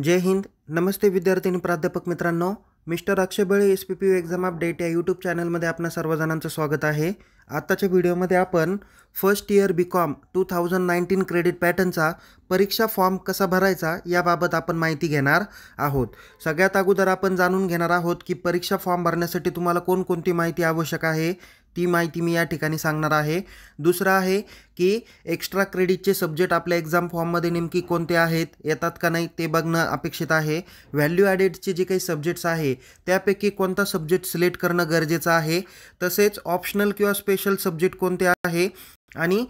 जय हिंद नमस्ते आणि प्राध्यापक मित्रांनो mister Akshay Bale S P P U exam update या यूट्यूब चॅनलमध्ये आपल्या सर्वजणांचं स्वागत आहे आत्ताच्या व्हिडिओमध्ये आपण first year B com two thousand nineteen credit पॅटर्नचा परीक्षा फॉर्म कसा भरायचा याबाबत आपण माहिती घेणार आहोत सगळ्यात अगोदर आपण जाणून घेणार आहोत की परीक्षा फॉर्म भरण्यासाठी तुम्हाला कोणकोणती माहिती आवश्यक आहे ती माहिती मी या ठिकाणी सांगणार आहे दुसरं आहे की एक्स्ट्रा क्रेडिटचे सब्जेक्ट आपल्या एक्झाम फॉर्ममध्ये नेमकी कोणते आहेत येतात का नाही ते बघणं अपेक्षित आहे व्हॅल्यू ॲडेडचे जे काही सब्जेक्ट्स आहे त्यापैकी कोणता सब्जेक्ट सिलेक्ट करणं गरजेचं आहे तसेच ऑप्शनल किंवा स्पेशल सब्जेक्ट कोणते आहे आणि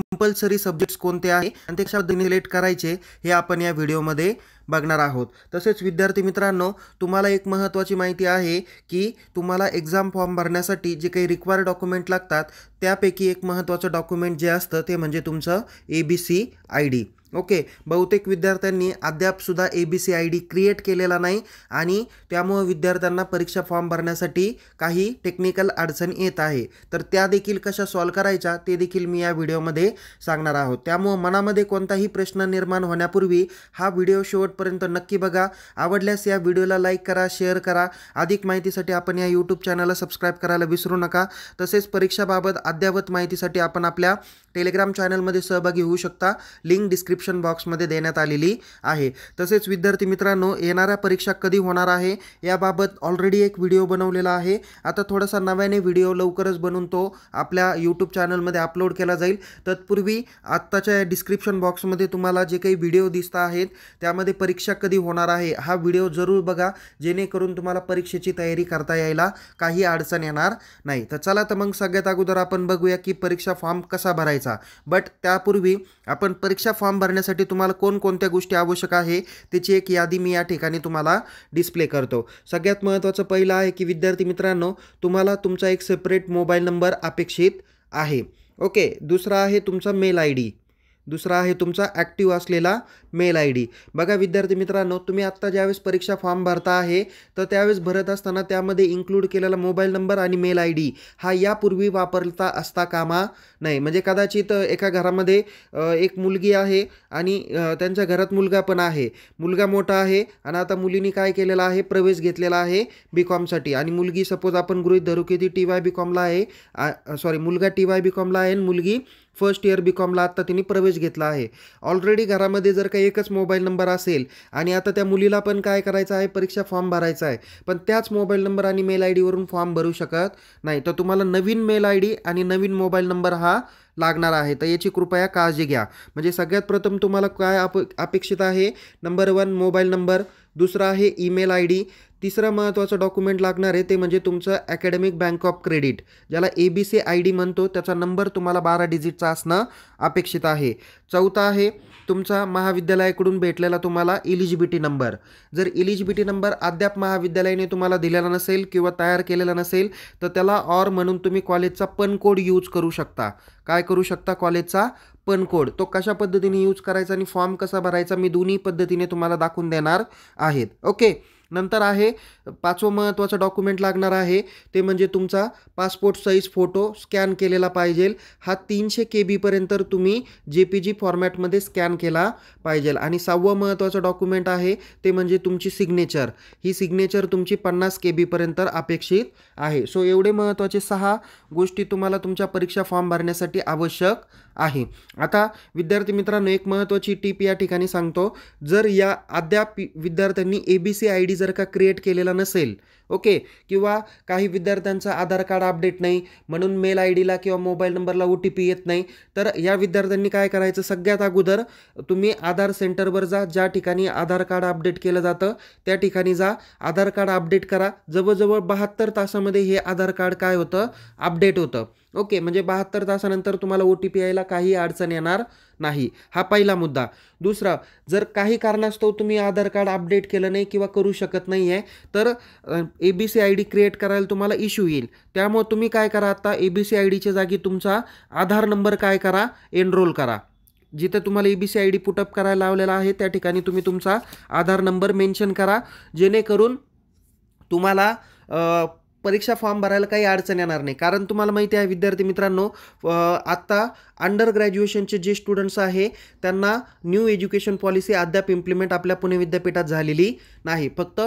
कंपल्सरी सब्जेक्ट्स कोणते आहे आणि ते कशा सिलेक्ट करायचे हे आपण या व्हिडिओमध्ये बघणार आहोत तसेच विद्यार्थी मित्रांनो तुम्हाला एक महत्त्वाची माहिती आहे की तुम्हाला एक्झाम फॉर्म भरण्यासाठी जे काही रिक्वायर डॉक्युमेंट लागतात त्यापैकी एक महत्त्वाचं डॉक्युमेंट जे असतं ते म्हणजे तुमचं A B C I D okay बहुतेक विद्यार्थ्यांनी अद्यापसुद्धा A B C I D create केलेला नाही आणि त्यामुळं विद्यार्थ्यांना परीक्षा फॉर्म भरण्यासाठी काही टेक्निकल अडचण येत आहे तर त्या देखील कशा सॉल्व करायच्या ते देखील मी या व्हिडिओमध्ये सांगणार आहोत त्यामुळं मनामध्ये कोणताही प्रश्न निर्माण होण्यापूर्वी हा व्हिडिओ शेवटपर्यंत नक्की बघा आवडल्यास या व्हिडिओला लाईक करा शेअर करा अधिक माहितीसाठी आपण या यूट्यूब चॅनलला सबस्क्राईब करायला विसरू नका तसेच परीक्षाबाबत अद्ययावत माहितीसाठी आपण आपल्या टेलिग्राम चॅनलमध्ये सहभागी होऊ शकता लिंक डिस्क्रिप्शन डिस्क्रिप्शन बॉक्समध्ये देण्यात आलेली आहे तसेच विद्यार्थी मित्रांनो येणाऱ्या परीक्षा कधी होणार आहे याबाबत ऑलरेडी एक व्हिडिओ बनवलेला आहे आता थोडासा नव्याने व्हिडिओ लवकरच बनून तो आपल्या यूट्यूब चॅनलमध्ये अपलोड केला जाईल तत्पूर्वी आत्ताच्या डिस्क्रिप्शन बॉक्समध्ये तुम्हाला जे काही व्हिडिओ दिसत आहेत त्यामध्ये परीक्षा कधी होणार आहे हा व्हिडिओ जरूर बघा जेणेकरून तुम्हाला परीक्षेची तयारी करता यायला काही अडचण येणार नाही तर चला तर मग सगळ्यात अगोदर आपण बघूया की परीक्षा फॉर्म कसा भरायचा बट त्यापूर्वी आपण परीक्षा फॉर्म भरण्या करण्यासाठी तुम्हाला कोणकोणत्या गोष्टी आवश्यक आहे त्याची एक यादी मी या ठिकाणी तुम्हाला डिस्प्ले करतो सगळ्यात महत्त्वाचं पहिलं आहे की विद्यार्थी मित्रांनो तुम्हाला तुमचा एक सेपरेट मोबाईल नंबर अपेक्षित आहे ओके दुसरा आहे तुमचा मेल आय डी दुसरा आहे तुमचा ॲक्टिव्ह असलेला मेल आय डी बघा विद्यार्थी मित्रांनो तुम्ही आत्ता ज्यावेळेस परीक्षा फॉर्म भरता आहे तर त्यावेळेस भरत असताना त्यामध्ये इन्क्लूड केलेला मोबाईल नंबर आणि मेल आय डी हा यापूर्वी वापरता असता कामा नाही म्हणजे कदाचित एका घरामध्ये एक मुलगी आहे आणि त्यांच्या घरात मुलगा पण आहे मुलगा मोठा आहे आणि आता मुलीने काय केलेला आहे प्रवेश घेतलेला आहे बी कॉमसाठी आणि मुलगी सपोज आपण गृहित धरू की ती टी वाय बी कॉमला आहे सॉरी मुलगा टी वाय बी कॉमला आहे आणि मुलगी फर्स्ट इयर बी कॉमला आत्ता तिने प्रवेश घेतला आहे ऑलरेडी घरामध्ये जर का एकच मोबाईल नंबर असेल आणि आता त्या मुलीला पण काय करायचं आहे परीक्षा फॉर्म भरायचा आहे पण त्याच मोबाईल नंबर आणि मेल आय डीवरून फॉर्म भरू शकत नाही तर तुम्हाला नवीन मेल आय डी आणि नवीन मोबाईल नंबर हा लागणार आहे तर याची कृपया काळजी घ्या म्हणजे सगळ्यात प्रथम तुम्हाला काय अप अपेक्षित आहे नंबर वन मोबाईल नंबर दुसरा आहे ईमेल आय डी तिसरा महत्त्वाचं डॉक्युमेंट लागणार आहे ते म्हणजे तुमचं अकॅडमिक बँक ऑफ क्रेडिट ज्याला A B C I D म्हणतो त्याचा नंबर तुम्हाला बारा डिजिटचा असणं अपेक्षित आहे चौथा आहे तुमचा महाविद्यालयाकडून भेटलेला तुम्हाला इलिजिबिलिटी नंबर जर इलिजिबिलिटी नंबर अद्याप महाविद्यालयाने तुम्हाला दिलेला नसेल किंवा तयार केलेला नसेल तर त्याला ऑर म्हणून तुम्ही कॉलेजचा पण कोड यूज करू शकता काय करू शकता कॉलेजचा पण कोड तो कशा पद्धतीने यूज करायचा आणि फॉर्म कसा भरायचा मी दोन्ही पद्धतीने तुम्हाला दाखवून देणार आहेत ओके नंतर आहे पाचवं महत्त्वाचं डॉक्युमेंट लागणार आहे ते म्हणजे तुमचा पासपोर्ट साईज फोटो स्कॅन केलेला पाहिजे हा तीनशे के बीपर्यंत तुम्ही जे पी जी फॉर्मॅटमध्ये स्कॅन केला पाहिजे आणि सहावं महत्त्वाचं डॉक्युमेंट आहे ते म्हणजे तुमची सिग्नेचर ही सिग्नेचर तुमची पन्नास के बीपर्यंत अपेक्षित आहे सो एवढे महत्त्वाचे सहा गोष्टी तुम्हाला तुमच्या परीक्षा फॉर्म भरण्यासाठी आवश्यक आहे आता विद्यार्थी मित्रांनो एक महत्त्वाची टीप या ठिकाणी सांगतो जर या अद्याप विद्यार्थ्यांनी A B C I D जर का क्रिएट केलेला नसेल ओके किंवा काही विद्यार्थ्यांचं आधार कार्ड अपडेट नाही म्हणून मेल आय डीला किंवा मोबाईल नंबरला ओ टी पी येत नाही तर या विद्यार्थ्यांनी काय करायचं सगळ्यात अगोदर तुम्ही आधार सेंटरवर जा ज्या ठिकाणी आधार कार्ड अपडेट केलं जातं त्या ठिकाणी जा आधार कार्ड अपडेट करा जवळजवळ बहात्तर तासामध्ये हे आधार कार्ड काय होतं अपडेट होतं ओके म्हणजे बहात्तर तासानंतर तुम्हाला ओ टी पी यायला काही अडचण येणार नाही हा पहिला मुद्दा दुसरा जर काही कारणास्तव तुम्ही आधार कार्ड अपडेट केलं नाही किंवा करू शकत नाही आहे तर A B C I D create करायला तुम्हाला इश्यू येईल त्यामुळे तुम्ही काय करा आता ए बी सी आय डीच्या जागी तुमचा आधार नंबर काय करा एनरोल करा जिथे तुम्हाला A B C I D put up करायला लावलेला आहे त्या ठिकाणी तुम्ही तुमचा आधार नंबर मेन्शन करा जेणेकरून तुम्हाला परीक्षा फॉर्म भरायला काही अडचण येणार नाही कारण तुम्हाला माहिती आहे विद्यार्थी मित्रांनो आत्ता अंडर ग्रॅज्युएशनचे जे स्टुडंट्स आहे त्यांना न्यू एज्युकेशन पॉलिसी अद्याप इम्प्लिमेंट आपल्या पुणे विद्यापीठात झालेली नाही फक्त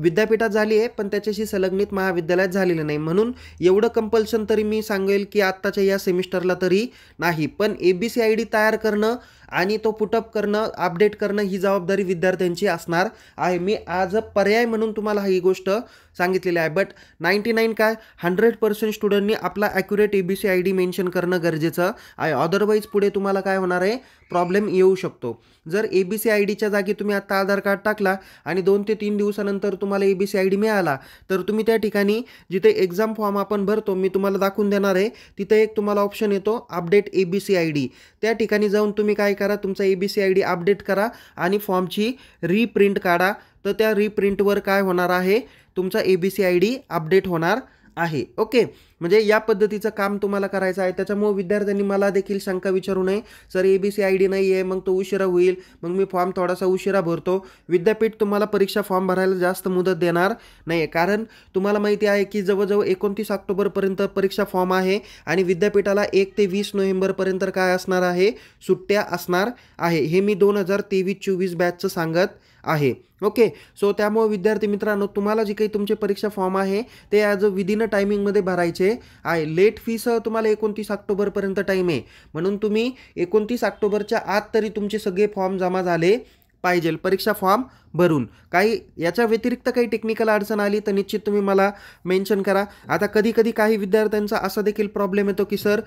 विद्यापीठात झाली आहे पण त्याच्याशी संलग्नित महाविद्यालयात झालेलं नाही म्हणून एवढं कंपल्शन तरी मी सांगेल की आत्ताच्या या सेमिस्टरला तरी नाही पण A B C I D तयार करणं आणि तो पुटअप करणं अपडेट करणं ही जबाबदारी विद्यार्थ्यांची असणार आहे मी आज पर्याय म्हणून तुम्हाला ही गोष्ट सांगितलेली आहे बट नाईन्टी नाईन काय हंड्रेड पर्सेंट स्टुडंटनी आपला accurate A B C I D mention करणं गरजेचं आहे अदरवाईज पुढे तुम्हाला काय होणार आहे प्रॉब्लेम येऊ शकतो जर ए बी सी आय डीच्या जागी तुम्ही आत्ता आधार कार्ड टाकला आणि दोन ते तीन दिवसानंतर तुम्हाला A B C I D मिळाला तर तुम्ही त्या ठिकाणी जिथे एक्झाम फॉर्म आपण भरतो मी तुम्हाला दाखवून देणार आहे तिथे एक तुम्हाला ऑप्शन येतो update A B C I D त्या ठिकाणी जाऊन तुम्ही काय करा तुमचा A B C I D update करा आणि फॉर्मची रिप्रिंट काढा तर त्या रिप्रिंटवर काय होणार आहे तुमचा A B C I D update होणार आहे ओके म्हणजे या पद्धतीचं काम तुम्हाला करायचं आहे त्याच्यामुळे विद्यार्थ्यांनी मला देखील शंका विचारू नये sir A B C I D नाही आहे मग तो उशिरा होईल मग मी फॉर्म थोडासा उशिरा भरतो विद्यापीठ तुम्हाला परीक्षा फॉर्म भरायला जास्त मुदत देणार नाही आहे कारण तुम्हाला माहिती आहे की जवळजवळ एकोणतीस ऑक्टोबरपर्यंत परीक्षा फॉर्म आहे आणि विद्यापीठाला एक ते वीस नोव्हेंबरपर्यंत काय असणार आहे सुट्ट्या असणार आहे हे मी दोन हजार तेवीस चोवीस बॅचचं सांगत आहे ओके सो त्यामुळे विद्यार्थी मित्रांनो तुम्हाला जे काही तुमचे परीक्षा फॉर्म आहे ते ॲज अ विदिन टायमिंगमध्ये भरायचे आहे लेट फीस तुम्हाला एकोणतीस ऑक्टोबरपर्यंत टाईम आहे म्हणून तुम्ही एकोणतीस ऑक्टोबरच्या आत तरी तुमचे सगळे फॉर्म जमा झाले पाहिजे परीक्षा फॉर्म भरून काही याच्या व्यतिरिक्त काही टेक्निकल अडचण आली तर निश्चित तुम्ही मला मेन्शन करा आता कधी कधी काही विद्यार्थ्यांचा असा देखील प्रॉब्लेम येतो की सर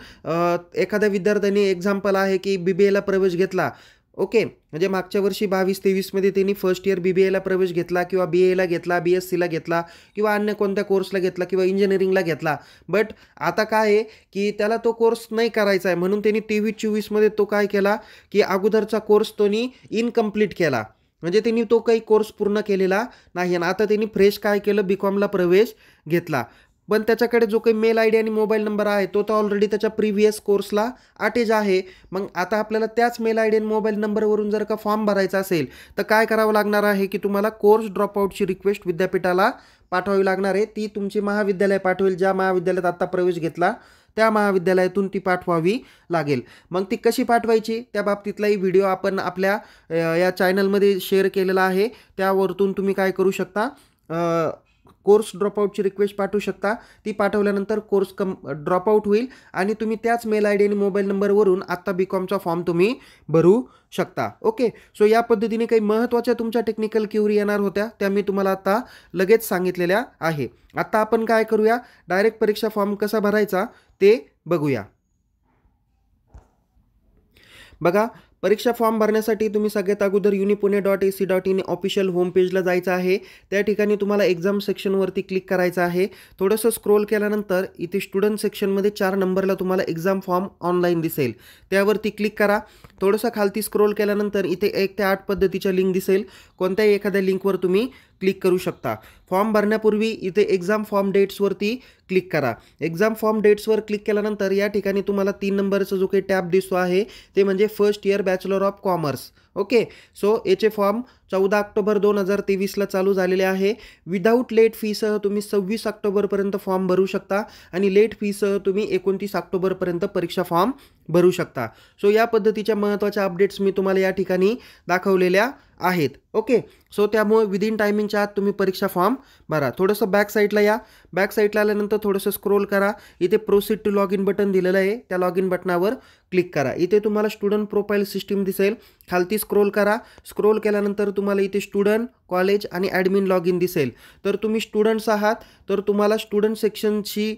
एखाद्या विद्यार्थ्याने एक्झाम्पल आहे की बी बी एला प्रवेश घेतला ओके म्हणजे मागच्या वर्षी बावीस तेवीसमध्ये त्यांनी फर्स्ट इयर बी बी एला प्रवेश घेतला किंवा बी एला घेतला बी एस सीला घेतला किंवा अन्य कोणत्या कोर्सला घेतला किंवा इंजिनिअरिंगला घेतला बट आता काय आहे की त्याला तो कोर्स नाही करायचा आहे म्हणून त्यांनी तेवीस चोवीसमध्ये तो काय केला की अगोदरचा कोर्स त्यांनी इनकम्प्लीट केला म्हणजे त्यांनी तो काही कोर्स पूर्ण केलेला नाही आणि आता त्यांनी फ्रेश काय केलं बी कॉमला प्रवेश घेतला पण त्याच्याकडे जो काही मेल आय डी आणि मोबाईल नंबर आहे तो तर ऑलरेडी त्याच्या प्रिव्हियस कोर्सला अटेज आहे मग आता आपल्याला त्याच मेल आय डी आणि मोबाईल नंबरवरून जर का फॉर्म भरायचा असेल तर काय करावं लागणार आहे की तुम्हाला कोर्स ड्रॉपआउटची रिक्वेस्ट विद्यापीठाला पाठवावी लागणार आहे ती तुमची महाविद्यालय पाठवेल ज्या महाविद्यालयात आत्ता प्रवेश घेतला त्या महाविद्यालयातून ती पाठवावी लागेल मग ती कशी पाठवायची त्या बाबतीतलाही व्हिडिओ आपण आपल्या या चॅनलमध्ये शेअर केलेला आहे त्यावरतून तुम्ही काय करू शकता कोर्स ड्रॉपआउटची रिक्वेस्ट पाठवू शकता ती पाठवल्यानंतर कोर्स कम ड्रॉपआउट होईल आणि तुम्ही त्याच मेल आय डी आणि मोबाईल नंबरवरून आत्ता बी कॉमचा फॉर्म तुम्ही भरू शकता ओके सो या पद्धतीने काही महत्त्वाच्या तुमच्या टेक्निकल क्युरी येणार होत्या त्या मी तुम्हाला आता लगेच सांगितलेल्या आहे आत्ता आपण काय करूया डायरेक्ट परीक्षा फॉर्म कसा भरायचा ते बघूया बघा परीक्षा फॉर्म भरण्यासाठी तुम्ही सगळ्यात अगोदर Unipune dot A C dot in official home पेजला जायचं आहे त्या ठिकाणी तुम्हाला एक्झाम सेक्शनवरती क्लिक करायचं आहे थोडंसं स्क्रोल केल्यानंतर इथे स्टुडंट सेक्शनमध्ये चार नंबरला तुम्हाला एक्झाम फॉर्म ऑनलाईन दिसेल त्यावरती क्लिक करा थोडंसं खालती स्क्रोल केल्यानंतर इथे एक ते आठ पद्धतीच्या लिंक दिसेल कोणत्याही एखाद्या लिंकवर तुम्ही क्लिक करू शकता फॉर्म भरण्यापूर्वी इथे एक्झाम फॉर्म डेट्सवरती क्लिक करा एक्झाम फॉर्म डेट्सवर क्लिक केल्यानंतर या ठिकाणी तुम्हाला तीन नंबरचा जो काही टॅब दिसतो आहे ते म्हणजे first year bachelor of commerce okay so याचे फॉर्म चौदा ऑक्टोबर दोन हजार तेवीसला चालू झालेले आहे विदाऊट लेट फीसह तुम्ही सव्वीस ऑक्टोबरपर्यंत फॉर्म भरू शकता आणि लेट फीसह तुम्ही एकोणतीस ऑक्टोबरपर्यंत परीक्षा फॉर्म भरू शकता सो या पद्धतीच्या महत्त्वाच्या अपडेट्स मी तुम्हाला या ठिकाणी दाखवलेल्या आहेत ओके सो त्यामुळे विदिन टायमिंगच्या आत तुम्ही परीक्षा फॉर्म भरा थोडंसं बॅक साईडला या बॅक साईडला आल्यानंतर थोडंसं स्क्रोल करा इथे proceed to log in button दिलेलं आहे त्या लॉग इन बटनावर क्लिक करा इथे तुम्हाला स्टुडंट प्रोफाईल सिस्टीम दिसेल खालती स्क्रोल करा स्क्रोल केल्यानंतर तुम्हाला इथे स्टुडंट कॉलेज आणि ॲडमिन लॉग इन दिसेल तर तुम्ही स्टुडंट्स आहात तर तुम्हाला स्टुडंट सेक्शनशी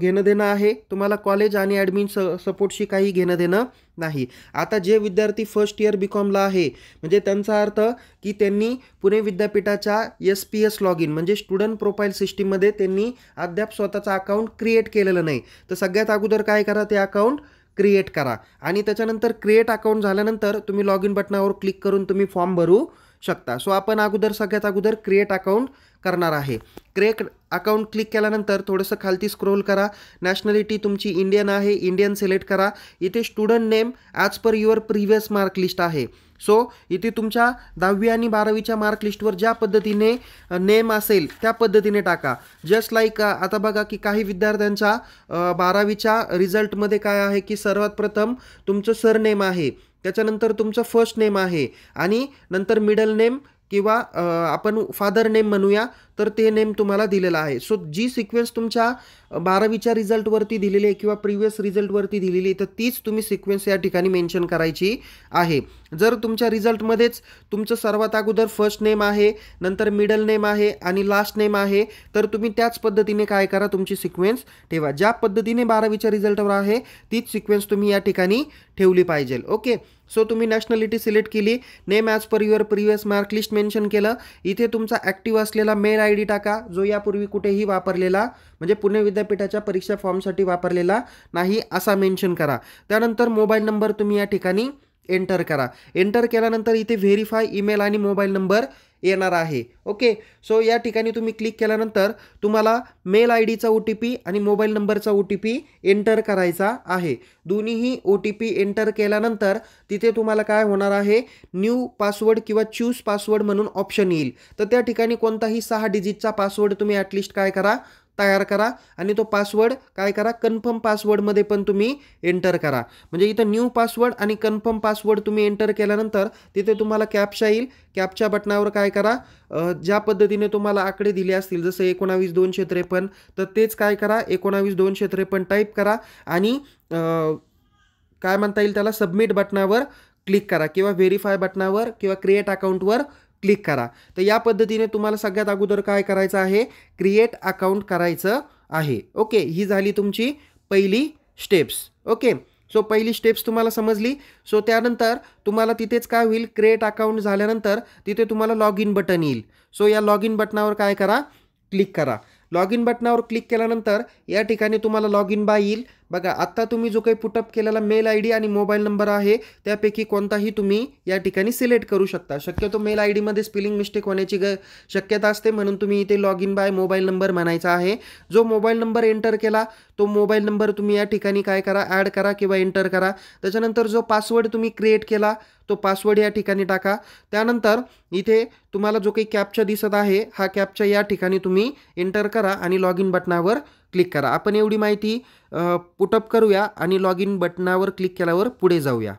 घेणं देणं आहे तुम्हाला कॉलेज आणि ॲडमिन स सपोर्टशी काही घेणं देणं नाही आता जे विद्यार्थी फर्स्ट इयर बी कॉमला आहे म्हणजे त्यांचा अर्थ की त्यांनी पुणे विद्यापीठाच्या S P S log in म्हणजे स्टुडंट प्रोफाईल सिस्टीममध्ये त्यांनी अद्याप स्वतःचा अकाउंट क्रिएट केलेलं नाही तर सगळ्यात अगोदर काय करा ते अकाउंट क्रिएट करा आणि त्याच्यानंतर क्रिएट अकाउंट झाल्यानंतर तुम्ही लॉग इन बटनावर क्लिक करून तुम्ही फॉर्म भरू शकता सो आपण अगोदर सगळ्यात अगोदर क्रिएट अकाउंट करणार आहे क्रेक अकाउंट क्लिक केल्यानंतर थोडंसं खालती स्क्रोल करा नॅशनॅलिटी तुमची इंडियन आहे इंडियन सिलेक्ट करा इथे student name as per your previous mark list आहे सो इथे तुमच्या दहावी आणि बारावीच्या मार्क लिस्टवर ज्या पद्धतीने नेम असेल त्या पद्धतीने टाका जस्ट लाईक आता बघा की काही विद्यार्थ्यांच्या बारावीच्या रिझल्टमध्ये काय आहे की सर्वात प्रथम तुमचं सरनेम आहे त्याच्यानंतर तुमचं फर्स्ट नेम आहे आणि नंतर मिडल नेम किंवा आपण फादर नेम म्हणूया तर ते नेम तुम्हाला दिलेला आहे सो जी सिक्वेन्स तुमच्या बारावीच्या रिझल्टवरती दिलेली आहे किंवा प्रिव्हियस रिझल्टवरती दिलेली आहे तर तीच तुम्ही सिक्वेन्स या ठिकाणी मेन्शन करायची आहे जर तुमच्या रिझल्टमध्येच तुमचं सर्वात अगोदर फर्स्ट नेम आहे नंतर मिडल नेम आहे आणि लास्ट नेम आहे तर तुम्ही त्याच पद्धतीने काय करा तुमची सिक्वेन्स ठेवा ज्या पद्धतीने बारावीच्या रिझल्टवर आहे तीच सिक्वेन्स तुम्ही या ठिकाणी ठेवली पाहिजे ओके सो तुम्ही नॅशनॅलिटी सिलेक्ट केली name as per your previous mark list mention केलं इथे तुमचा ॲक्टिव्ह असलेला मेल आय डी टाका जो यापूर्वी कुठेही वापरलेला म्हणजे पुणे विद्यापीठ विद्यापीठाच्या परीक्षा फॉर्मसाठी वापरलेला नाही असा मेन्शन करा त्यानंतर मोबाईल नंबर तुम्ही या ठिकाणी एंटर करा एंटर केल्यानंतर इथे व्हेरीफाय ईमेल आणि मोबाईल नंबर येणार आहे ओके सो या ठिकाणी तुम्ही क्लिक केल्यानंतर तुम्हाला मेल आय डीचा ओ टी पी आणि मोबाईल नंबरचा ओ टी पी एंटर करायचा आहे दोन्हीही ओ टी पी एंटर केल्यानंतर तिथे तुम्हाला काय होणार आहे न्यू पासवर्ड किंवा चूज पासवर्ड म्हणून ऑप्शन येईल तर त्या ठिकाणी कोणताही सहा डिजिटचा पासवर्ड तुम्ही ॲटलिस्ट काय करा तयार करा आणि तो पासवर्ड काय करा कन्फर्म पासवर्डमध्ये पण तुम्ही एंटर करा म्हणजे इथं न्यू पासवर्ड आणि कन्फर्म पासवर्ड तुम्ही एंटर केल्यानंतर तिथे तुम्हाला कॅप्शा येईल कॅपच्या बटनावर काय करा ज्या पद्धतीने तुम्हाला आकडे दिले असतील जसं एकोणावीस दोनशे त्रेपन्न तर तेच काय करा एकोणावीस दोनशे त्रेपन्न टाईप करा आणि काय म्हणता येईल त्याला सबमिट बटनावर क्लिक करा किंवा व्हेरीफाय बटनावर किंवा क्रिएट अकाउंटवर क्लिक करा तर या पद्धतीने तुम्हाला सगळ्यात अगोदर काय करायचं आहे क्रिएट अकाउंट करायचं आहे ओके ही झाली तुमची पहिली स्टेप्स ओके सो पहिली स्टेप्स तुम्हाला समजली सो त्यानंतर तुम्हाला तिथेच काय होईल क्रिएट अकाउंट झाल्यानंतर तिथे तुम्हाला लॉग इन बटन येईल सो या लॉग इन बटनावर काय करा क्लिक करा लॉग इन बटनावर क्लिक केल्यानंतर या ठिकाणी तुम्हाला लॉग इन बाय येईल बघा आत्ता तुम्ही जो काही पुटअप केलेला मेल आय डी आणि मोबाईल नंबर आहे त्यापैकी कोणताही तुम्ही या ठिकाणी सिलेक्ट करू शकता शक्यतो मेल आय डीमध्ये स्पेलिंग मिस्टेक होण्याची ग शक्यता असते म्हणून तुम्ही इथे log in by mobile number म्हणायचा आहे जो मोबाईल नंबर एंटर केला तो मोबाईल नंबर तुम्ही या ठिकाणी काय करा ॲड करा किंवा एंटर करा त्याच्यानंतर जो पासवर्ड तुम्ही क्रिएट केला तो पासवर्ड या ठिकाणी टाका त्यानंतर इथे तुम्हाला जो काही कॅपचा दिसत आहे हा कॅपचा या ठिकाणी तुम्ही एंटर करा आणि लॉग इन बटनावर क्लिक करा आपण एवढी माहिती पुटअप करूया आणि लॉग इन बटनावर क्लिक केल्यावर पुढे जाऊया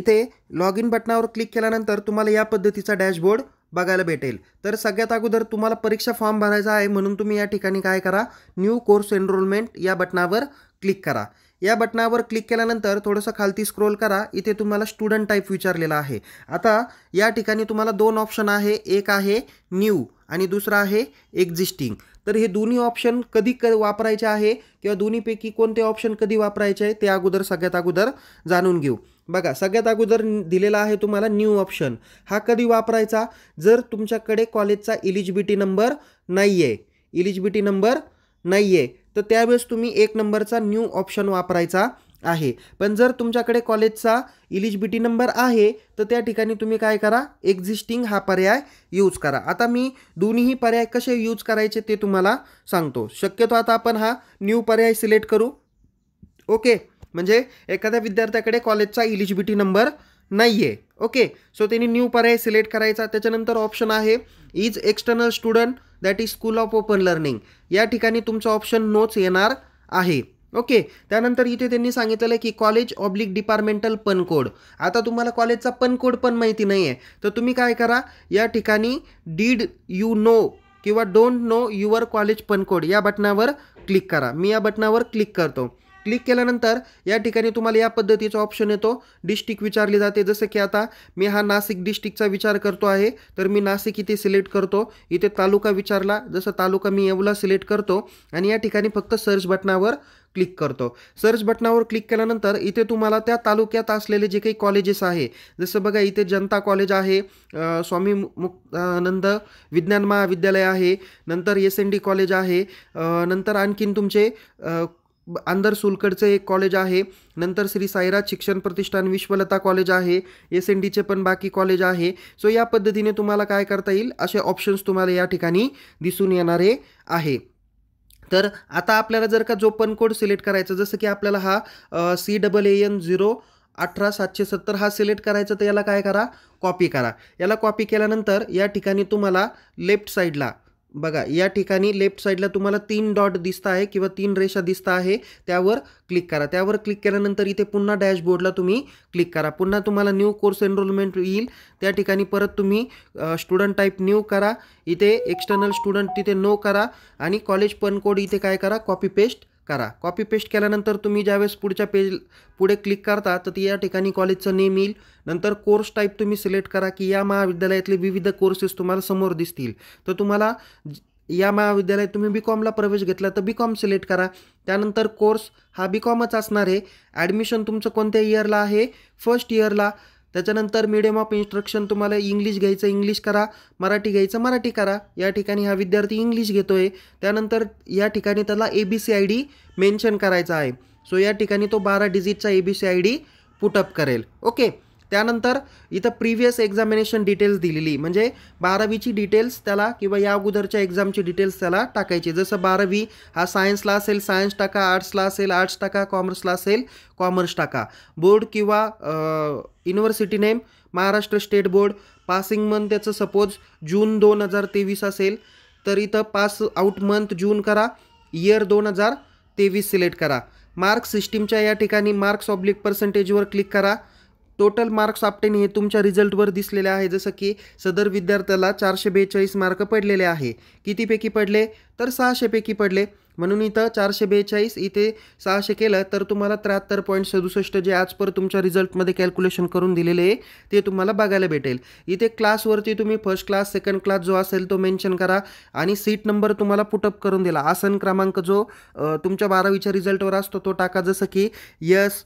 इथे लॉग इन बटनावर क्लिक केल्यानंतर तुम्हाला या पद्धतीचा डॅशबोर्ड बघायला भेटेल तर सगळ्यात अगोदर तुम्हाला परीक्षा फॉर्म भरायचा आहे म्हणून तुम्ही या ठिकाणी काय करा न्यू कोर्स एनरोलमेंट या बटनावर क्लिक करा या बटनावर क्लिक केल्यानंतर थोडंसं खालती स्क्रोल करा इथे तुम्हाला स्टुडंट टाईप विचारलेला आहे आता या ठिकाणी तुम्हाला दोन ऑप्शन आहे एक आहे न्यू आणि दुसरा आहे एक्झिस्टिंग तर हे दोन्ही ऑप्शन कधी क वापरायचे आहे किंवा दोन्हीपैकी कोणते ऑप्शन कधी वापरायचे आहे ते अगोदर सगळ्यात अगोदर जाणून घेऊ बघा सगळ्यात अगोदर दिलेला आहे तुम्हाला न्यू ऑप्शन हा कधी वापरायचा जर तुमच्याकडे कॉलेजचा इलिजिबिलिटी नंबर नाही आहे इलिजिबिलिटी नंबर नाही आहे तर त्यावेळेस तुम्ही एक नंबरचा न्यू ऑप्शन वापरायचा आहे पण जर तुमच्याकडे कॉलेजचा इलिजिबिलिटी नंबर आहे तर त्या ठिकाणी तुम्ही काय करा एक्झिस्टिंग हा पर्याय यूज करा आता मी दोन्हीही पर्याय कसे यूज करायचे ते तुम्हाला सांगतो शक्यतो आता आपण हा न्यू पर्याय सिलेक्ट करू ओके म्हणजे एखाद्या विद्यार्थ्याकडे कॉलेजचा इलिजिबिलिटी नंबर नाही आहे ओके सो त्यांनी न्यू पर्याय सिलेक्ट करायचा त्याच्यानंतर ऑप्शन आहे is external student that is school of open learning या ठिकाणी तुमचं ऑप्शन नोच येणार आहे ओके त्यानंतर इथे त्यांनी सांगितलेलं आहे की college oblique departmental PUN code आता तुम्हाला कॉलेजचा पन कोड पण माहिती नाही आहे तर तुम्ही काय करा या ठिकाणी डीड यू नो किंवा don't know your college PUN code या बटनावर क्लिक करा मी या बटनावर क्लिक करतो क्लिक केल्यानंतर या ठिकाणी तुम्हाला या पद्धतीचा ऑप्शन येतो डिस्ट्रिक्ट विचारली जाते जसं की आता मी हा नाशिक डिस्ट्रिक्टचा विचार करतो आहे तर मी नाशिक इथे सिलेक्ट करतो इथे तालुका विचारला जसं तालुका मी एवला सिलेक्ट करतो आणि या ठिकाणी फक्त सर्च बटनावर क्लिक करतो सर्च बटनावर क्लिक केल्यानंतर इथे तुम्हाला त्या तालुक्यात असलेले जे काही कॉलेजेस आहे जसं बघा इथे जनता कॉलेज आहे स्वामी मुक्तानंद विज्ञान महाविद्यालय आहे नंतर एस एन डी कॉलेज आहे नंतर आणखीन तुमचे अंदर सुलकडचं एक कॉलेज आहे नंतर श्री साईराज शिक्षण प्रतिष्ठान विश्वलता कॉलेज आहे एस एन डीचे पण बाकी कॉलेज आहे सो या पद्धतीने तुम्हाला काय करता येईल असे ऑप्शन्स तुम्हाला या ठिकाणी दिसून येणारे आहे तर आता आपल्याला जर का जो पण कोड सिलेक्ट करायचा जसं की आपल्याला हा C double A N zero अठरा सातशे सत्तर हा सिलेक्ट करायचा तर याला काय करा कॉपी करा याला कॉपी केल्यानंतर या ठिकाणी तुम्हाला लेफ्ट साईडला बघा या ठिकाणी लेफ्ट साईडला तुम्हाला तीन डॉट दिसता आहे किंवा तीन रेषा दिसता आहे त्यावर क्लिक करा त्यावर क्लिक केल्यानंतर इथे पुन्हा डॅशबोर्डला तुम्ही क्लिक करा पुन्हा तुम्हाला न्यू कोर्स एनरोलमेंट येईल त्या ठिकाणी परत तुम्ही स्टुडंट टाईप न्यू करा इथे एक्सटर्नल स्टुडंट तिथे नो करा आणि कॉलेज पण कोड इथे काय करा कॉपी पेस्ट करा कॉपी पेस्ट केल्यानंतर तुम्ही ज्यावेळेस पुढच्या पेज पुढे क्लिक करता तर या ठिकाणी कॉलेजचं नेम येईल नंतर कोर्स टाईप तुम्ही सिलेक्ट करा की या महाविद्यालयातले विविध कोर्सेस तुम्हाला समोर दिसतील तर तुम्हाला या महाविद्यालयात तुम्ही बी कॉमला प्रवेश घेतला तर बी कॉम सिलेक्ट करा त्यानंतर कोर्स हा बी कॉमच असणार आहे ॲडमिशन तुमचं कोणत्या इयरला आहे फर्स्ट इयरला त्याच्यानंतर मिडियम ऑफ इन्स्ट्रक्शन तुम्हाला इंग्लिश घ्यायचं इंग्लिश करा मराठी घ्यायचं मराठी करा या ठिकाणी हा विद्यार्थी इंग्लिश घेतो आहे त्यानंतर या ठिकाणी त्याला A B C I D mention करायचा आहे सो या ठिकाणी तो बारा डिजिटचा A B C I D put up करेल ओके त्यानंतर इथं प्रिव्हियस एक्झामिनेशन डिटेल्स दिलेली म्हणजे बारावीची डिटेल्स त्याला किंवा या अगोदरच्या एक्झामची डिटेल्स त्याला टाकायचे जसं बारावी हा सायन्सला असेल सायन्स टाका आर्ट्सला असेल आर्ट्स टाका कॉमर्सला असेल कॉमर्स टाका बोर्ड किंवा university name Maharashtra state board passing month त्याचं सपोज जून दोन हजार तेवीस असेल तर इथं पास आउट मंथ जून करा इयर दोन हजार तेवीस सिलेक्ट करा मार्क्स सिस्टीमच्या या ठिकाणी मार्क्स ऑब्लिक पर्सेंटेजवर क्लिक करा टोटल मार्क्स आपटेन हे तुमच्या रिझल्टवर दिसलेले आहे जसं की सदर विद्यार्थ्याला चारशे बेचाळीस मार्क पडलेले आहे कितीपैकी पडले तर सहाशेपैकी पडले म्हणून इथं चारशे बेचाळीस इथे सहाशे केलं तर तुम्हाला त्र्याहत्तर पॉईंट सदुसष्ट जे आजपर तुमच्या रिझल्टमध्ये कॅल्क्युलेशन करून दिलेले आहे ते तुम्हाला बघायला भेटेल इथे क्लासवरती तुम्ही फर्स्ट क्लास सेकंड क्लास जो असेल तो मेन्शन करा आणि सीट नंबर तुम्हाला पुटअप करून दिला आसन क्रमांक जो तुमच्या बारावीच्या रिझल्टवर असतो तो टाका जसं की यस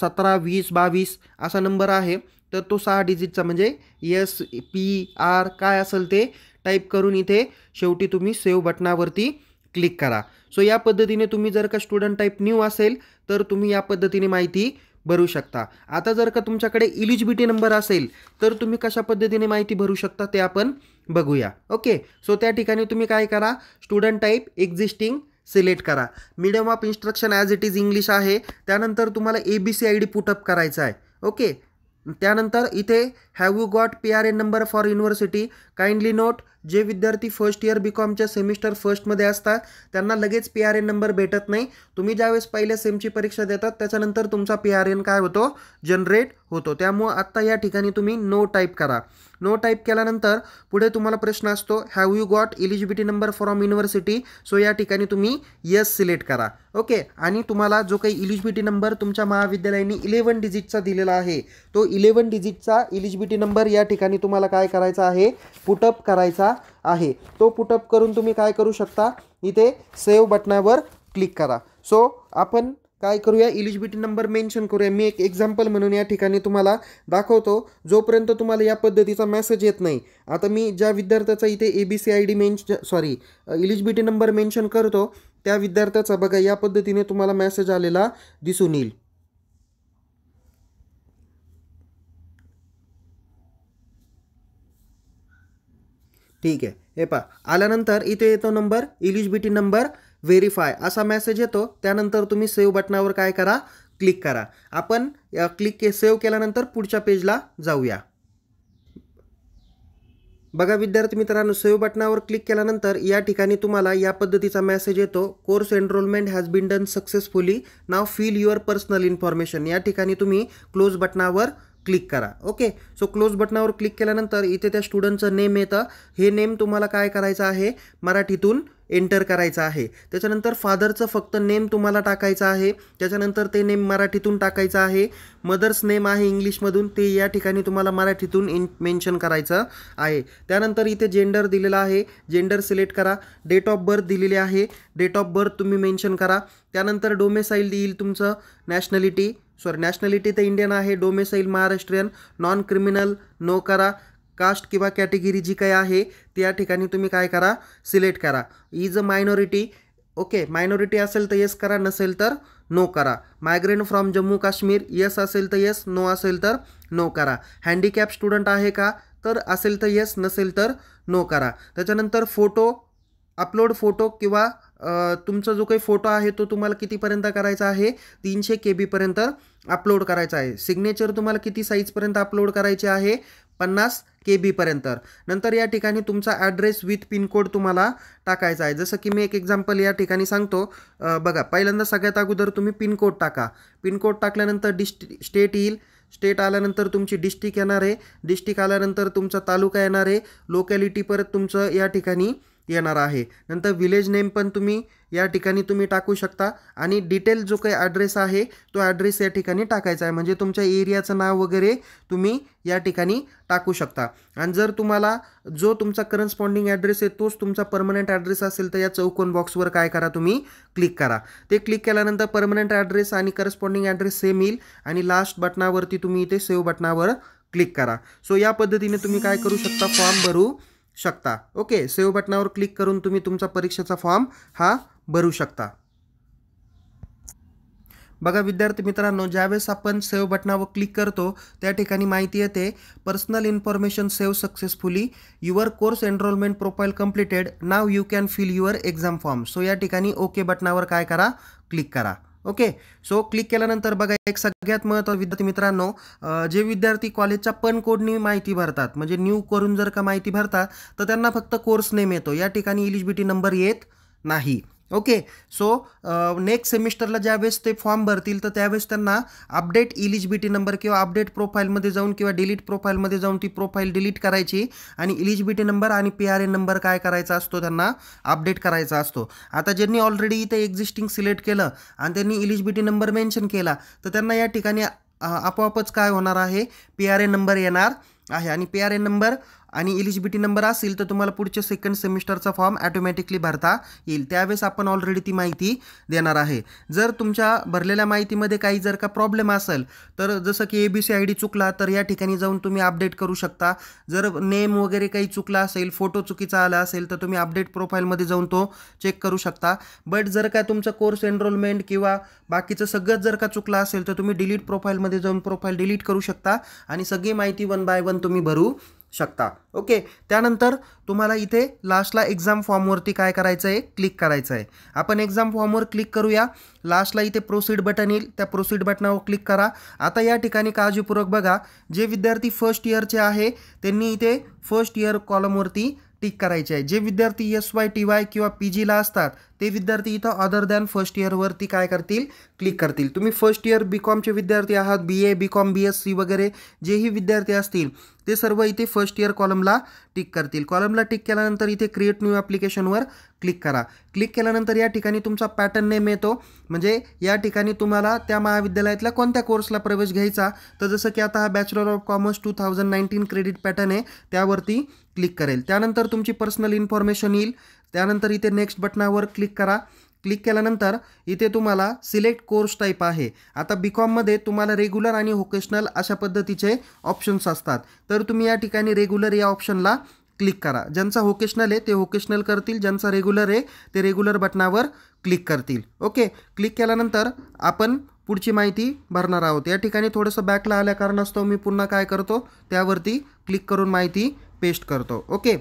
सतरा वीस बावीस असा नंबर आहे तर तो सहा डिजिटचा म्हणजे यस पी आर काय असेल ते टाईप करून इथे शेवटी तुम्ही सेव्ह बटनावरती क्लिक करा सो या पद्धतीने तुम्ही जर का स्टुडंट टाईप न्यू असेल तर तुम्ही या पद्धतीने माहिती भरू शकता आता जर का तुमच्याकडे इलिजिबिलिटी नंबर असेल तर तुम्ही कशा पद्धतीने माहिती भरू शकता ते आपण बघूया ओके सो त्या ठिकाणी तुम्ही काय करा स्टुडंट टाईप एक्झिस्टिंग सिलेक्ट करा medium of instruction as it is English आहे त्यानंतर तुम्हाला A B C I D put up करायचा आहे ओके त्यानंतर इथे have you got P R N number for university kindly note जे विद्यार्थी फर्स्ट इयर बी कॉमच्या सेमिस्टर फर्स्टमध्ये असतात त्यांना लगेच पी आर एन नंबर भेटत नाही तुम्ही ज्यावेळेस पहिल्या सेमची परीक्षा देतात त्याच्यानंतर तुमचा पी आर एन काय होतो जनरेट होतो त्यामुळं आत्ता या ठिकाणी तुम्ही नो टाईप करा नो टाईप केल्यानंतर पुढे तुम्हाला प्रश्न असतो have you got eligibility number from university so या ठिकाणी तुम्ही यस सिलेक्ट करा ओके आणि तुम्हाला जो काही इलिजिबिलिटी नंबर तुमच्या महाविद्यालयाने इलेवन डिजिटचा दिलेला आहे तो इलेवन डिजिटचा इलिजिबिलिटी नंबर या ठिकाणी तुम्हाला काय करायचा आहे पुटअप करायचा आहे तो पुटअप करून तुम्ही काय करू शकता इथे सेव्ह बटनावर क्लिक करा सो आपण काय करूया इलिजिबिलिटी नंबर मेन्शन करूया मी एक एक्झाम्पल म्हणून या ठिकाणी तुम्हाला दाखवतो जोपर्यंत तुम्हाला या पद्धतीचा मेसेज येत नाही आता मी ज्या विद्यार्थ्याचा इथे A B C I D mention sorry eligibility number mention करतो त्या विद्यार्थ्याचा बघा या पद्धतीने तुम्हाला मेसेज आलेला दिसून येईल ठीक आहे हे पा आल्यानंतर इथे येतो नंबर इलिजिबिलिटी नंबर व्हेरीफाय असा मेसेज येतो त्यानंतर तुम्ही सेव्ह बटनावर काय करा क्लिक करा आपण क्लिक के सेव्ह केल्यानंतर पुढच्या पेजला जाऊया बघा विद्यार्थी मित्रांनो सेव्ह बटनावर क्लिक केल्यानंतर या ठिकाणी तुम्हाला या पद्धतीचा मेसेज येतो course enrolment has been done successfully now fill your personal information या ठिकाणी तुम्ही क्लोज बटनावर क्लिक करा ओके सो क्लोज बटनावर क्लिक केल्यानंतर इथे त्या स्टुडंटचं नेम येतं हे नेम तुम्हाला काय करायचं आहे मराठीतून एंटर करायचं आहे त्याच्यानंतर फादरचं फक्त नेम तुम्हाला टाकायचं आहे त्याच्यानंतर ते नेम मराठीतून टाकायचं आहे मदर्स नेम आहे इंग्लिशमधून ते या ठिकाणी तुम्हाला मराठीतून इन मेन्शन करायचं आहे त्यानंतर इथे जेंडर दिलेला आहे जेंडर सिलेक्ट करा डेट ऑफ बर्थ दिलेली आहे डेट ऑफ बर्थ तुम्ही मेन्शन करा त्यानंतर डोमेसाईल देईल तुमचं नॅशनॅलिटी सॉरी नॅशनॅलिटी तर इंडियन आहे domicile Maharashtrian non criminal no करा कास्ट किंवा कॅटेगरी जी काही आहे त्या ठिकाणी तुम्ही काय करा सिलेक्ट करा is a minority okay minority असेल तर येस करा नसेल तर नो करा migrant from Jammu Kashmir yes असेल तर येस नो असेल तर नो करा हँडिकॅप स्टुडंट आहे का तर असेल तर येस नसेल तर नो करा त्याच्यानंतर फोटो अपलोड फोटो किंवा तुमचा जो काही फोटो आहे तो तुम्हाला कितीपर्यंत करायचा आहे तीनशे के बीपर्यंत अपलोड करायचा आहे सिग्नेचर तुम्हाला किती साईजपर्यंत अपलोड करायचे आहे पन्नास के बीपर्यंत नंतर या ठिकाणी तुमचा ॲड्रेस विथ पिनकोड तुम्हाला टाकायचा आहे जसं की मी एक एक्झाम्पल या ठिकाणी सांगतो बघा पहिल्यांदा सगळ्यात अगोदर तुम्ही पिनकोड टाका पिनकोड टाकल्यानंतर डिस्ट स्टेट येईल स्टेट आल्यानंतर तुमची डिस्ट्रिक्ट येणार आहे डिस्ट्रिक्ट आल्यानंतर तुमचा तालुका येणार आहे लोकॅलिटी परत तुमचं या ठिकाणी येणार आहे नंतर विलेज नेम पण तुम्ही या ठिकाणी तुम्ही टाकू शकता आणि डिटेल जो काही ॲड्रेस आहे तो ॲड्रेस या ठिकाणी टाकायचा आहे म्हणजे तुमच्या एरियाचं नाव वगैरे तुम्ही या ठिकाणी टाकू शकता आणि जर तुम्हाला जो तुमचा करन्स्पॉन्डिंग ॲड्रेस आहे तोच तुमचा परमनंट ॲड्रेस असेल तर या चौकोन बॉक्सवर काय करा तुम्ही क्लिक करा ते क्लिक केल्यानंतर परमनंट ॲड्रेस आणि करस्पॉन्डिंग ॲड्रेस सेम येईल आणि लास्ट बटनावरती तुम्ही इथे सेव्ह बटनावर क्लिक करा सो या पद्धतीने तुम्ही काय करू शकता फॉर्म भरू शकता ओके सेव बटनावर क्लिक करून तुम्ही तुमचा परीक्षेचा फॉर्म हा भरू शकता बघा विद्यार्थी मित्रांनो ज्यावेळेस आपण सेव बटनावर क्लिक करतो त्या ठिकाणी माहिती येते personal information save successfully your course enrolment profile completed now you can fill your exam form so या ठिकाणी ओके बटनावर काय करा क्लिक करा ओके सो क्लिक केल्यानंतर बघा एक सगळ्यात महत्त्वाचा विद्यार्थी मित्रांनो जे विद्यार्थी कॉलेजच्या पण कोडनी माहिती भरतात म्हणजे न्यू करून जर का माहिती भरतात तर त्यांना फक्त कोर्स नेम येतो या ठिकाणी इलिजिबिलिटी नंबर येत नाही ओके सो नेक्स्ट सेमिस्टरला ज्यावेळेस ते फॉर्म भरतील तर त्यावेळेस त्यांना अपडेट इलिजिबिलिटी नंबर किंवा अपडेट प्रोफाईलमध्ये जाऊन किंवा डिलीट प्रोफाईलमध्ये जाऊन ती प्रोफाईल डिलीट करायची आणि इलिजिबिलिटी नंबर आणि पी आर ए नंबर काय करायचा असतो त्यांना अपडेट करायचा असतो आता ज्यांनी ऑलरेडी इथे एक्झिस्टिंग सिलेक्ट केलं आणि त्यांनी इलिजिबिलिटी नंबर मेन्शन केला तर त्यांना या ठिकाणी आपोआपच काय होणार आहे पी आर ए नंबर येणार आहे आणि पी आर ए नंबर आणि एलिजिबिलिटी नंबर असेल तर तुम्हाला पुढच्या सेकंड सेमिस्टरचा फॉर्म ॲटोमॅटिकली भरता येईल त्यावेळेस आपण ऑलरेडी ती माहिती देणार आहे जर तुमच्या भरलेल्या माहितीमध्ये काही जर का प्रॉब्लेम असेल तर जसं की A B C I D चुकला तर या ठिकाणी जाऊन तुम्ही अपडेट करू शकता जर नेम वगैरे काही चुकला असेल फोटो चुकीचा आला असेल तर तुम्ही अपडेट प्रोफाईलमध्ये जाऊन तो चेक करू शकता बट जर का तुमचा कोर्स एनरोलमेंट किंवा बाकीचं सगळंच जर का चुकलं असेल तर तुम्ही डिलीट प्रोफाईलमध्ये जाऊन प्रोफाईल डिलीट करू शकता आणि सगळी माहिती वन बाय वन तुम्ही भरू शकता ओके त्यानंतर तुम्हाला इथे लास्टला एक्झाम फॉर्मवरती काय करायचं आहे क्लिक करायचं आहे आपण एक्झाम फॉर्मवर क्लिक करूया लास्टला इथे प्रोसीड बटन येईल त्या प्रोसीड बटनावर क्लिक करा आता या ठिकाणी काळजीपूर्वक बघा जे विद्यार्थी फर्स्ट इयरचे आहे त्यांनी इथे फर्स्ट इयर कॉलमवरती टिक करायचे आहे जे विद्यार्थी एस वाय टी वाय किंवा पी जीला असतात ते विद्यार्थी इथं अदर दॅन फर्स्ट इयरवरती काय करतील क्लिक करतील तुम्ही फर्स्ट इयर बी कॉमचे विद्यार्थी आहात B A B com B S C वगैरे जेही विद्यार्थी असतील ते सर्व इथे फर्स्ट इयर कॉलमला टिक करतील कॉलमला टिक केल्यानंतर इथे क्रिएट न्यू ॲप्लिकेशनवर क्लिक करा क्लिक केल्यानंतर या ठिकाणी तुमचा पॅटर्न नेम येतो म्हणजे या ठिकाणी तुम्हाला त्या महाविद्यालयातल्या कोणत्या कोर्सला प्रवेश घ्यायचा तर जसं की आता हा bachelor of commerce two thousand nineteen credit pattern आहे त्यावरती क्लिक करेल त्यानंतर तुमची पर्सनल इन्फॉर्मेशन येईल त्यानंतर इथे नेक्स्ट बटनावर क्लिक करा क्लिक केल्यानंतर इथे तुम्हाला सिलेक्ट कोर्स टाईप आहे आता बी कॉममध्ये तुम्हाला रेग्युलर आणि व्होकेशनल अशा पद्धतीचे ऑप्शन्स असतात तर तुम्ही या ठिकाणी रेग्युलर या ऑप्शनला क्लिक करा ज्यांचा व्होकेशनल आहे ते व्होकेशनल करतील ज्यांचा रेग्युलर आहे ते रेग्युलर बटनावर क्लिक करतील ओके क्लिक केल्यानंतर आपण पुढची माहिती भरणार आहोत या ठिकाणी थोडंसं बॅकला आल्या कारणास्तव मी पुन्हा काय करतो त्यावरती क्लिक करून माहिती पेस्ट करतो ओके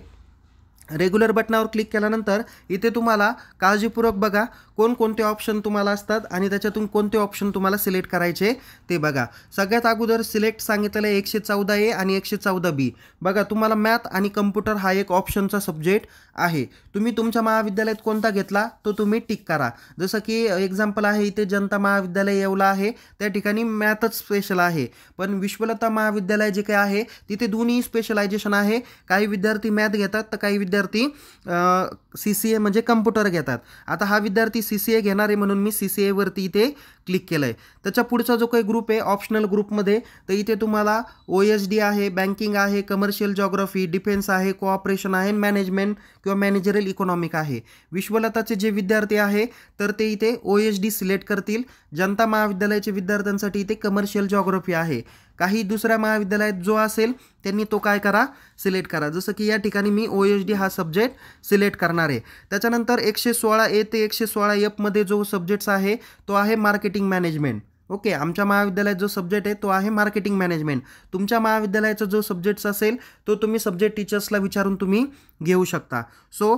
रेग्युलर बटनावर क्लिक केल्यानंतर इथे तुम्हाला काळजीपूर्वक बघा कोणकोणते ऑप्शन तुम्हाला असतात आणि त्याच्यातून कोणते ऑप्शन तुम्हाला सिलेक्ट करायचे ते बघा सगळ्यात अगोदर सिलेक्ट सांगितलेलं आहे एकशे चौदा ए आणि एकशे चौदा बी बघा तुम्हाला मॅथ आणि कम्प्युटर हा एक ऑप्शनचा सब्जेक्ट आहे तुम्ही तुमच्या महाविद्यालयात कोणता घेतला तो तुम्ही टिक करा जसं की एक्झाम्पल आहे इथे जनता महाविद्यालय येवला आहे त्या ठिकाणी मॅथच स्पेशल आहे पण विश्वलता महाविद्यालय जे काही आहे तिथे दोन्ही स्पेशलायझेशन आहे काही विद्यार्थी मॅथ घेतात तर काही विद्यार्थी विद्यार्थी सी सी ए म्हणजे कम्प्युटर घेतात आता हा विद्यार्थी सी सी ए घेणार आहे म्हणून मी सी सी एवरती इथे क्लिक केलं आहे त्याच्या पुढचा जो काही ग्रुप आहे ऑप्शनल ग्रुपमध्ये तर इथे तुम्हाला ओ एच डी आहे बँकिंग आहे कमर्शियल जॉग्रफी डिफेन्स आहे कोऑपरेशन आहे मॅनेजमेंट किंवा मॅनेजरल इकॉनॉमिक आहे विश्वलताचे जे विद्यार्थी आहे तर ते इथे ओ एच डी सिलेक्ट करतील जनता महाविद्यालयाच्या विद्यार्थ्यांसाठी इथे कमर्शियल जॉग्रफी आहे काही दुसऱ्या महाविद्यालयात जो असेल त्यांनी तो काय करा सिलेक्ट करा जसं की या ठिकाणी मी ओ एच डी हा सब्जेक्ट सिलेक्ट करणार आहे त्याच्यानंतर एकशे सोळा ए ते एकशे सोळा एफमध्ये जो सब्जेक्ट्स आहे तो आहे मार्केटिंग मॅनेजमेंट ओके आमच्या महाविद्यालयात जो सब्जेक्ट आहे तो आहे मार्केटिंग मॅनेजमेंट तुमच्या महाविद्यालयाचा जो सब्जेक्ट्स असेल तो तुम्ही सब्जेक्ट टीचर्सला विचारून तुम्ही घेऊ शकता सो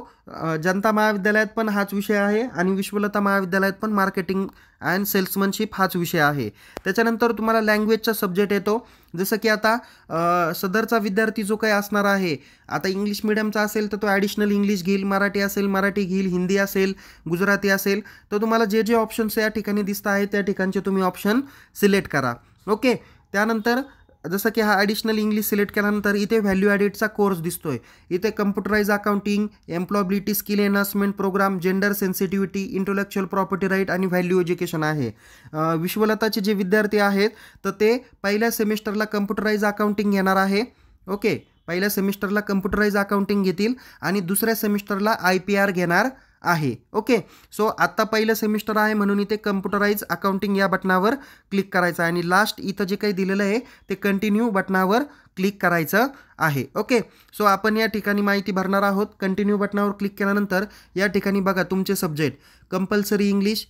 जनता महाविद्यालयात पण हाच विषय आहे आणि विश्वलता महाविद्यालयात पण मार्केटिंग अँड सेल्समनशिप हाच विषय आहे त्याच्यानंतर तुम्हाला लँग्वेजचा सब्जेक्ट येतो जसं की आता सदरचा विद्यार्थी जो काही असणार आहे आता इंग्लिश मिडियमचा असेल तर तो ॲडिशनल इंग्लिश घेईल मराठी असेल मराठी घेईल हिंदी असेल गुजराती असेल तर तुम्हाला जे जे ऑप्शन्स या ठिकाणी दिसत आहे त्या ठिकाणचे तुम्ही ऑप्शन सिलेक्ट करा ओके त्यानंतर जसं की हा ॲडिशनल इंग्लिश सिलेक्ट केल्यानंतर इथे व्हॅल्यू ॲडेडचा कोर्स दिसतोय इथे computerise accounting employability skill enhancement programme gender sensitivity intellectual property right आणि व्हॅल्यू एज्युकेशन आहे विश्वलताचे जे विद्यार्थी आहेत तर ते पहिल्या सेमिस्टरला कम्प्युटराईज अकाउंटिंग घेणार आहे ओके पहिल्या सेमिस्टरला कम्प्युटराईज अकाउंटिंग घेतील आणि दुसऱ्या सेमिस्टरला आय पी आर घेणार आहे ओके सो आत्ता पहिलं सेमिस्टर आहे म्हणून इथे कम्प्युटराईज अकाउंटिंग या बटनावर क्लिक करायचं आहे आणि लास्ट इथं जे काही दिलेलं आहे ते कंटिन्यू बटनावर क्लिक करायचं आहे ओके सो आपण या ठिकाणी माहिती भरणार आहोत कंटिन्यू बटनावर क्लिक केल्यानंतर या ठिकाणी बघा तुमचे subject compulsory English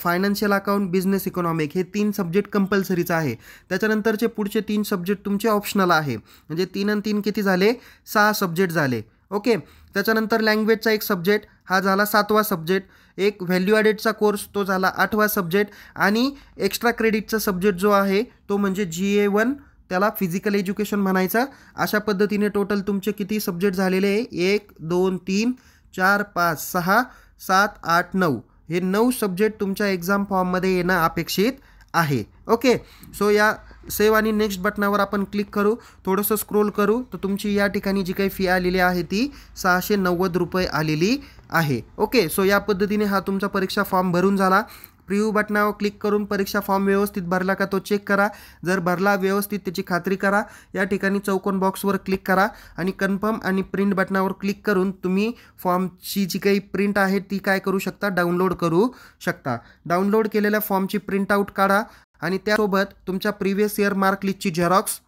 financial account business economic हे तीन सब्जेक्ट कंपल्सरीचं आहे त्याच्यानंतरचे पुढचे तीन सब्जेक्ट तुमचे ऑप्शनल आहे म्हणजे तीन आणि तीन किती झाले सहा सब्जेक्ट झाले ओके त्याच्यानंतर लँग्वेजचा एक सब्जेक्ट हा झाला सातवा सब्जेक्ट एक व्हॅल्यू ॲडेडचा कोर्स तो झाला आठवा सब्जेक्ट आणि एक्स्ट्रा क्रेडिटचा सब्जेक्ट जो आहे तो म्हणजे जी ए वन त्याला फिजिकल एज्युकेशन म्हणायचा अशा पद्धतीने टोटल तुमचे किती सब्जेक्ट झालेले आहे एक दोन तीन चार पाच सहा सात आठ नऊ हे नऊ सब्जेक्ट तुमच्या एक्झाम फॉर्ममध्ये येणं अपेक्षित आहे ओके सो या सेव आणि नेक्स्ट बटनावर आपण क्लिक करू थोडंसं स्क्रोल करू तर तुमची या ठिकाणी जी काही फी आलेली आहे ती सहाशे नव्वद रुपये आलेली आहे ओके सो या पद्धतीने हा तुमचा परीक्षा फॉर्म भरून झाला प्रिव्यू बटनावर क्लिक करून परीक्षा फॉर्म व्यवस्थित भरला का तो चेक करा जर भरला व्यवस्थित त्याची खात्री करा या ठिकाणी चौकोन बॉक्सवर क्लिक करा आणि कन्फर्म आणि प्रिंट बटनावर क्लिक करून तुम्ही फॉर्मची जी काही प्रिंट आहे ती काय करू शकता डाउनलोड करू शकता डाउनलोड केलेल्या फॉर्मची प्रिंट आऊट काढा आणि त्यासोबत तुमच्या प्रिव्हियस इयर मार्क लिस्टची झेरॉक्स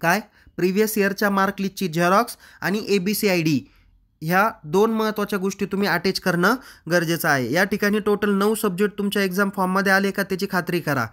काय प्रिव्हियस इयरच्या लिस्टची झेरॉक्स आणि A B C I D ह्या दोन महत्त्वाच्या गोष्टी तुम्ही अटॅच करणं गरजेचं आहे या ठिकाणी टोटल नऊ सब्जेक्ट तुमच्या एक्झाम फॉर्ममध्ये आले का त्याची खात्री करा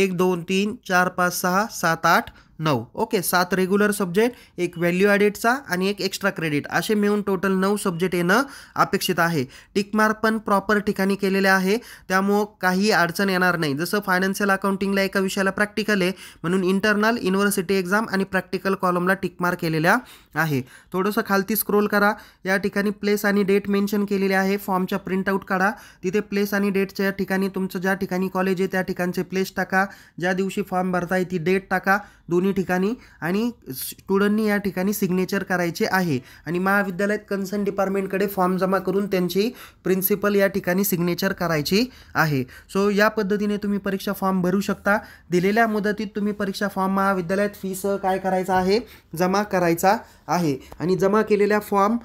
एक दोन तीन चार पाच सहा सात आठ नऊ ओके सात रेग्युलर सब्जेक्ट एक व्हॅल्यू ॲडेडचा आणि एक एक्स्ट्रा क्रेडिट असे मिळून टोटल नऊ सब्जेक्ट येणं अपेक्षित आहे टिकमार्क पण प्रॉपर ठिकाणी केलेले आहे त्यामुळं काही अडचण येणार नाही जसं फायनान्शियल अकाउंटिंगला एका विषयाला प्रॅक्टिकल आहे म्हणून इंटरनल युनिव्हर्सिटी एक्झाम आणि प्रॅक्टिकल कॉलमला टिकमार्क केलेल्या आहे थोडंसं खालती स्क्रोल करा या ठिकाणी प्लेस आणि डेट मेन्शन केलेले आहे फॉर्मच्या प्रिंटआउट काढा तिथे प्लेस आणि डेटच्या ठिकाणी तुमचं ज्या ठिकाणी कॉलेज आहे त्या ठिकाणचे प्लेस टाका टाका ज्या दिवशी फॉर्म भरताय ती डेट टाका दोन्ही ठिकाणी आणि स्टुडंटनी या ठिकाणी सिग्नेचर करायचे आहे आणि महाविद्यालयात कन्सर्न डिपार्टमेंटकडे फॉर्म जमा करून त्यांची प्रिन्सिपल या ठिकाणी सिग्नेचर करायची आहे सो या पद्धतीने तुम्ही परीक्षा फॉर्म भरू शकता दिलेल्या मुदतीत तुम्ही परीक्षा फॉर्म महाविद्यालयात फीस काय करायचा आहे जमा करायचा आहे आणि जमा केलेल्या फॉर्म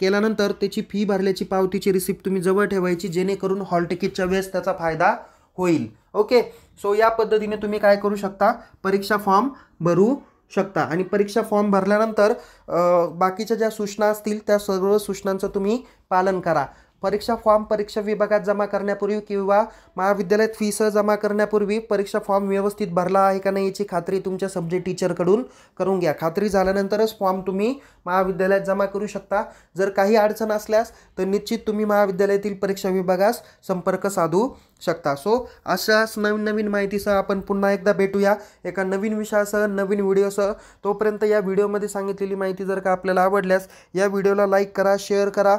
केल्यानंतर त्याची फी भरल्याची पावतीची रिसिप्ट तुम्ही जवळ ठेवायची जेणेकरून हॉल तिकीटच्या वेळेस त्याचा फायदा होईल ओके सो या पद्धतीने तुम्ही काय करू शकता परीक्षा फॉर्म भरू शकता आणि परीक्षा फॉर्म भरल्यानंतर बाकीच्या ज्या सूचना असतील त्या सर्व सूचनांचं तुम्ही पालन करा परीक्षा फॉर्म परीक्षा विभागात जमा करण्यापूर्वी किंवा महाविद्यालयात फीसह जमा करण्यापूर्वी परीक्षा फॉर्म व्यवस्थित भरला आहे का नाही याची खात्री तुमच्या सब्जेक्ट टीचरकडून करून घ्या खात्री झाल्यानंतरच फॉर्म तुम्ही महाविद्यालयात जमा करू शकता जर काही अडचण असल्यास तर निश्चित तुम्ही महाविद्यालयातील परीक्षा विभागास संपर्क साधू शकता सो अशाच नवीन नवीन माहितीसह आपण पुन्हा एकदा भेटूया एका नवीन विषयासह नवीन व्हिडिओसह तोपर्यंत या व्हिडिओमध्ये सांगितलेली माहिती जर का आपल्याला आवडल्यास या व्हिडिओला लाईक करा शेअर करा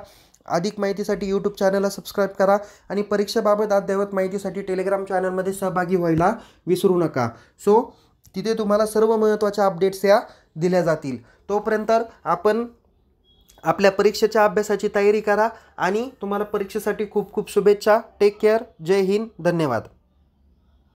अधिक माहितीसाठी यूट्यूब चॅनलला सबस्क्राईब करा आणि परीक्षेबाबत अद्ययावत माहितीसाठी टेलिग्राम चॅनलमध्ये सहभागी व्हायला विसरू नका सो तिथे तुम्हाला सर्व महत्त्वाच्या अपडेट्स या दिल्या जातील तोपर्यंत आपण आपल्या परीक्षेच्या अभ्यासाची तयारी करा आणि तुम्हाला परीक्षेसाठी खूप खूप शुभेच्छा टेक केअर जय हिंद धन्यवाद